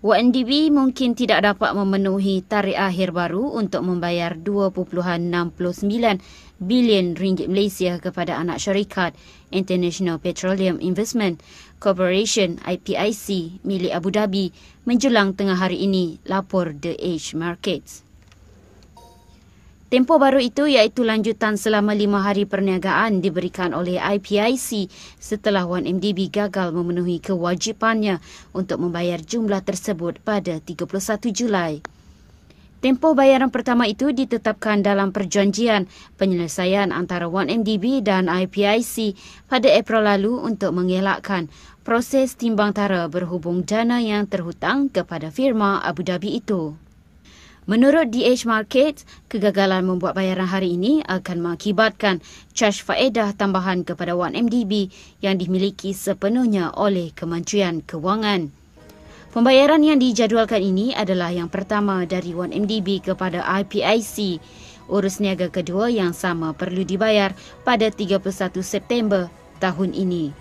UNDP mungkin tidak dapat memenuhi tarikh akhir baru untuk membayar 2.69 bilion ringgit Malaysia kepada anak syarikat International Petroleum Investment Corporation IPIC milik Abu Dhabi menjelang tengah hari ini lapor The Age Markets. Tempoh baru itu iaitu lanjutan selama lima hari perniagaan diberikan oleh IPIC setelah 1MDB gagal memenuhi kewajipannya untuk membayar jumlah tersebut pada 31 Julai. Tempoh bayaran pertama itu ditetapkan dalam perjanjian penyelesaian antara 1MDB dan IPIC pada April lalu untuk mengelakkan proses timbang tara berhubung dana yang terhutang kepada firma Abu Dhabi itu. Menurut DH Market, kegagalan membuat bayaran hari ini akan mengakibatkan caj faedah tambahan kepada 1MDB yang dimiliki sepenuhnya oleh Kementerian Kewangan. Pembayaran yang dijadualkan ini adalah yang pertama dari 1MDB kepada IPIC. Urus niaga kedua yang sama perlu dibayar pada 31 September tahun ini.